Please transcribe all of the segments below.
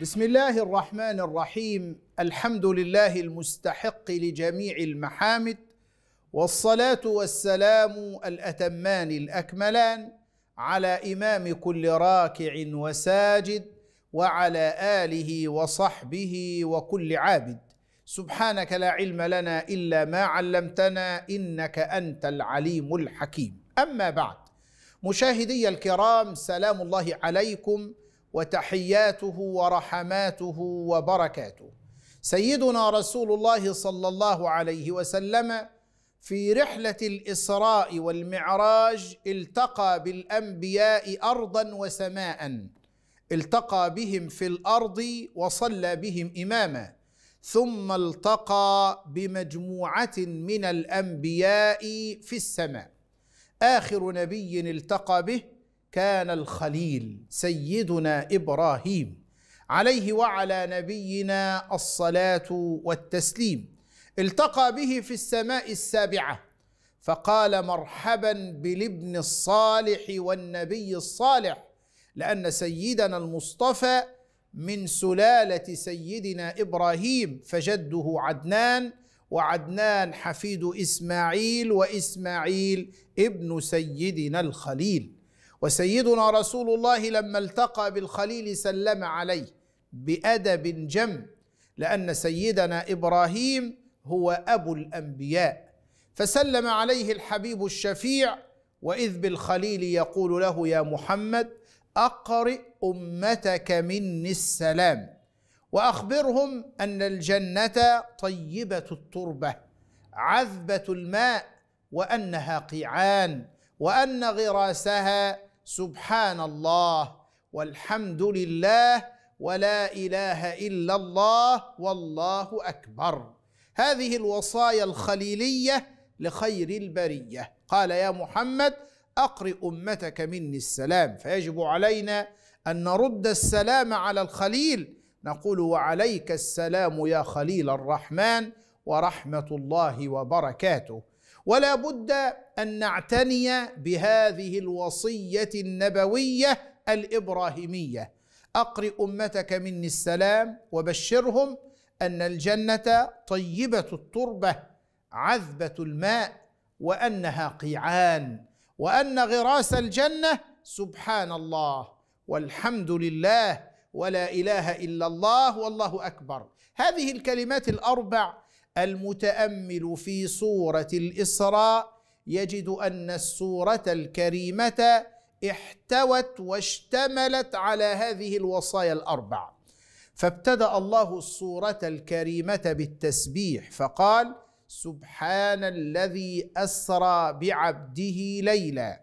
بسم الله الرحمن الرحيم الحمد لله المستحق لجميع المحامد والصلاه والسلام الاتمان الاكملان على امام كل راكع وساجد وعلى اله وصحبه وكل عابد سبحانك لا علم لنا الا ما علمتنا انك انت العليم الحكيم اما بعد مشاهدي الكرام سلام الله عليكم وتحياته ورحماته وبركاته سيدنا رسول الله صلى الله عليه وسلم في رحله الاسراء والمعراج التقى بالانبياء ارضا وسماء التقى بهم في الارض وصلى بهم اماما ثم التقى بمجموعه من الانبياء في السماء اخر نبي التقى به كان الخليل سيدنا ابراهيم عليه وعلى نبينا الصلاه والتسليم التقى به في السماء السابعه فقال مرحبا بالابن الصالح والنبي الصالح لان سيدنا المصطفى من سلاله سيدنا ابراهيم فجده عدنان وعدنان حفيد اسماعيل واسماعيل ابن سيدنا الخليل وسيدنا رسول الله لما التقى بالخليل سلم عليه بادب جم لان سيدنا ابراهيم هو ابو الانبياء فسلم عليه الحبيب الشفيع واذ بالخليل يقول له يا محمد اقرئ امتك مني السلام واخبرهم ان الجنه طيبه التربه عذبه الماء وانها قيعان وان غراسها سبحان الله والحمد لله ولا اله الا الله والله اكبر هذه الوصايا الخليليه لخير البريه قال يا محمد اقرئ امتك مني السلام فيجب علينا ان نرد السلام على الخليل نقول وعليك السلام يا خليل الرحمن ورحمه الله وبركاته ولا بد ان نعتني بهذه الوصيه النبويه الابراهيميه اقرئ امتك مني السلام وبشرهم ان الجنه طيبه التربه عذبه الماء وانها قيعان وان غراس الجنه سبحان الله والحمد لله ولا اله الا الله والله اكبر هذه الكلمات الاربع المتامل في سوره الاسراء يجد ان السوره الكريمه احتوت واشتملت على هذه الوصايا الاربع فابتدا الله السوره الكريمه بالتسبيح فقال سبحان الذي اسرى بعبده ليلا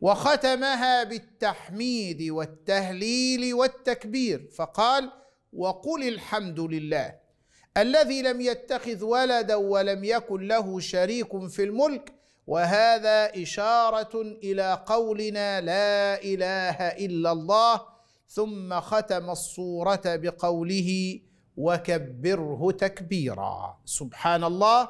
وختمها بالتحميد والتهليل والتكبير فقال وقل الحمد لله الذي لم يتخذ ولدا ولم يكن له شريك في الملك وهذا اشاره الى قولنا لا اله الا الله ثم ختم الصوره بقوله وكبره تكبيرا سبحان الله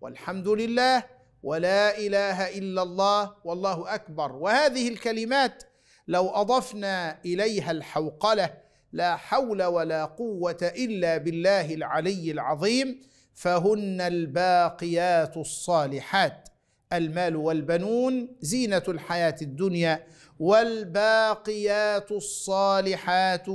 والحمد لله ولا اله الا الله والله اكبر وهذه الكلمات لو اضفنا اليها الحوقله لا حول ولا قوه الا بالله العلي العظيم فهن الباقيات الصالحات المال والبنون زينه الحياه الدنيا والباقيات الصالحات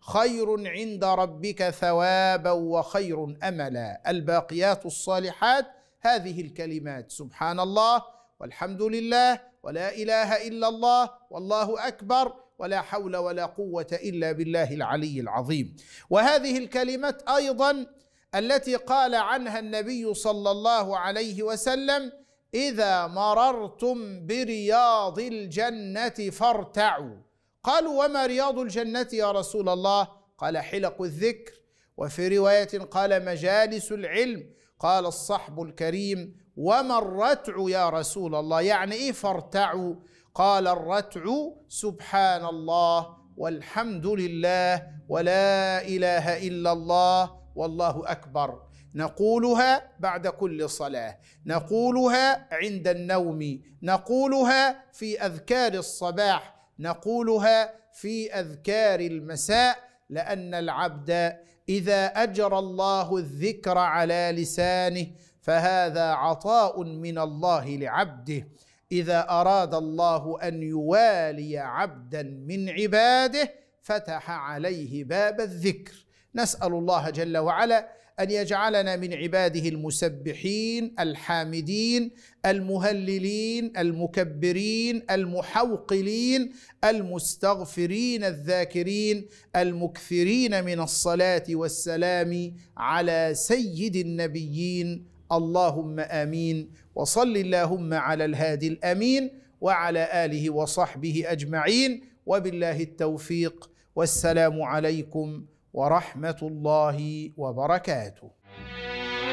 خير عند ربك ثوابا وخير املا الباقيات الصالحات هذه الكلمات سبحان الله والحمد لله ولا اله الا الله والله اكبر ولا حول ولا قوه الا بالله العلي العظيم وهذه الكلمات ايضا التي قال عنها النبي صلى الله عليه وسلم اذا مررتم برياض الجنه فارتعوا قالوا وما رياض الجنه يا رسول الله قال حلق الذكر وفي روايه قال مجالس العلم قال الصحب الكريم وما الرتع يا رسول الله يعني ايه فارتعوا قال الرتع سبحان الله والحمد لله ولا اله الا الله والله اكبر نقولها بعد كل صلاه نقولها عند النوم نقولها في اذكار الصباح نقولها في اذكار المساء لان العبد اذا اجرى الله الذكر على لسانه فهذا عطاء من الله لعبده اذا اراد الله ان يوالي عبدا من عباده فتح عليه باب الذكر نسال الله جل وعلا ان يجعلنا من عباده المسبحين الحامدين المهللين المكبرين المحوقلين المستغفرين الذاكرين المكثرين من الصلاه والسلام على سيد النبيين اللهم امين وصل اللهم على الهادي الامين وعلى اله وصحبه اجمعين وبالله التوفيق والسلام عليكم ورحمه الله وبركاته